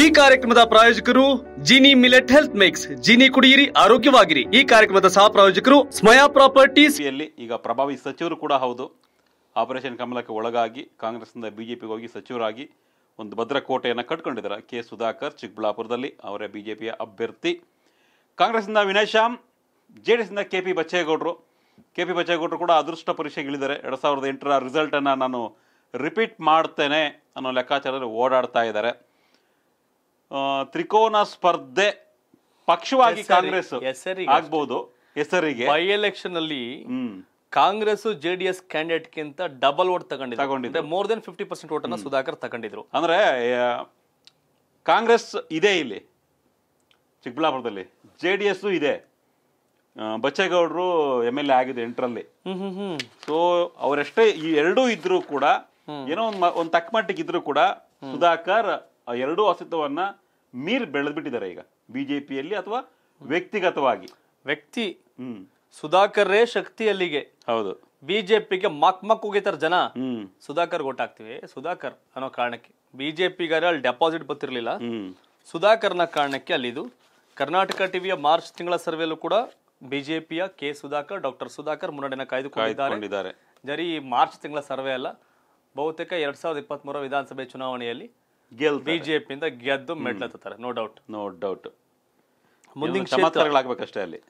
ಈ ಕಾರ್ಯಕ್ರಮದ ಪ್ರಾಯೋಜಕರು Jini millet health mix Jini ಕುಡಿಯಿರಿ ಆರೋಗ್ಯವಾಗಿರಿ ಈ ಕಾರ್ಯಕ್ರಮದ ಸಹ ಪ್ರಾಯೋಜಕರು ಸ್ಮಯಾ ಪ್ರಾಪರ್ಟೀಸ್ ಈಗ ಪ್ರಭಾವಿ ಸಚಿವರು ಕೂಡ ಹೌದು ಆಪರೇಷನ್ ಕಮಲಕ್ಕೆ ಒಳಗಾಗಿ ಕಾಂಗ್ರೆಸ್ನಿಂದ ಬಿಜೆಪಿಗೆ ಹೋಗಿ ಸಚಿವರಾಗಿ ಒಂದು ಭದ್ರ ಕೋಟೆಯನ್ನು ಕಟ್ಕೊಂಡಿದ್ದಾರೆ ಕೆ ಸುಧಾಕರ್ ಚಿಕ್ಕಬಳ್ಳಾಪುರದಲ್ಲಿ ಅವರೇ ಬಿಜೆಪಿಯ ಅಭ್ಯರ್ಥಿ ಕಾಂಗ್ರೆಸ್ನಿಂದ ವಿನಯ್ ಶ್ಯಾಮ್ ಜೆ ಡಿ ಎಸ್ನಿಂದ ಕೆ ಪಿ ಬಚ್ಚೇಗೌಡರು ಕೆ ಪಿ ಬಚ್ಚೇಗೌಡರು ಕೂಡ ಅದೃಷ್ಟ ಪರೀಕ್ಷೆಗೆ ಇಳಿದಾರೆ ಎರಡು ಸಾವಿರದ ಎಂಟರ ರಿಸಲ್ಟನ್ನು ನಾನು ರಿಪೀಟ್ ಮಾಡ್ತೇನೆ ಅನ್ನೋ ಲೆಕ್ಕಾಚಾರದಲ್ಲಿ ಓಡಾಡ್ತಾ ಇದ್ದಾರೆ ತ್ರಿಕೋನ ಸ್ಪರ್ಧೆ ಪಕ್ಷವಾಗಿ ಕಾಂಗ್ರೆಸ್ ಆಗ್ಬಹುದು ಹೆಸರಿಗೆ ಬೈ ಎಲೆಕ್ಷನ್ ಅಲ್ಲಿ Congress J D S candidate double vote ತಗೊಂಡಿದ್ದಾರೆ more than fifty percent vote Sudhakar ತಗೊಂಡಿದ್ರು ಅಂದ್ರೆ ಕಾಂಗ್ರೆಸ್ ಇದೆ ಇಲ್ಲಿ ಚಿಕ್ಕಬಳ್ಳಾಪುರದಲ್ಲಿ ಜೆ ಡಿ ಎಸ್ ಇದೆ ಬಚ್ಚೇಗೌಡರು ಎಮ್ ಎಲ್ ಎ ಆಗಿದೆ ಎಂಟ್ರಲ್ಲಿ ಸೊ ಅವರೆಷ್ಟೇ ಈ ಎರಡೂ ಇದ್ರೂ ಕೂಡ ಏನೋ ಒಂದ್ ಒಂದ್ ತಕ್ಕ ಇದ್ರು ಕೂಡ ಸುಧಾಕರ್ ಎರಡೂ ಅಸ್ತಿತ್ವವನ್ನ ಮೀರ್ ಬೆಳೆದ್ಬಿಟ್ಟಿದ್ದಾರೆ ಈಗ ಬಿಜೆಪಿಯಲ್ಲಿ ಅಥವಾ ವ್ಯಕ್ತಿಗತವಾಗಿ ವ್ಯಕ್ತಿ ಸುಧಾಕರ್ ಶಕ್ತಿ ಅಲ್ಲಿಗೆ ಹೌದು ಬಿಜೆಪಿಗೆ ಮಕ್ ಮಕ್ ಹೋಗಿತಾರ ಜನ ಸುಧಾಕರ್ ಗೊಟ್ಟಾಗ್ತಿವಿ ಸುಧಾಕರ್ ಅನ್ನೋ ಕಾರಣಕ್ಕೆ ಬಿಜೆಪಿಗಾರ ಅಲ್ಲಿ ಡೆಪಾಸಿಟ್ ಬರ್ತಿರ್ಲಿಲ್ಲ ಸುಧಾಕರ್ನ ಕಾರಣಕ್ಕೆ ಅಲ್ಲಿದು ಕರ್ನಾಟಕ ಟಿವಿಯ ಮಾರ್ಚ್ ತಿಂಗಳ ಸರ್ವೆಯಲ್ಲೂ ಕೂಡ ಬಿಜೆಪಿಯ ಕೆ ಸುಧಾಕರ್ ಡಾಕ್ಟರ್ ಸುಧಾಕರ್ ಮುನ್ನಡೆನ ಕಾಯ್ದುಕೊಂಡಿದ್ದಾರೆ ಜರಿ ಮಾರ್ಚ್ ತಿಂಗಳ ಸರ್ವೆ ಅಲ್ಲ ಬಹುತೇಕ ಎರಡ್ ಸಾವಿರದ ಇಪ್ಪತ್ತ್ ವಿಧಾನಸಭೆ ಚುನಾವಣೆಯಲ್ಲಿ ಗೆಲ್ ಬಿಜೆಪಿಯಿಂದ ಗೆದ್ದು ಮೆಟ್ಲತ್ತಾರೆ ನೋ ಡೌಟ್ ನೋ ಡೌಟ್ ಮುಂದಿನ ಕ್ಷೇತ್ರಗಳಾಗಬೇಕಷ್ಟೇ ಅಲ್ಲಿ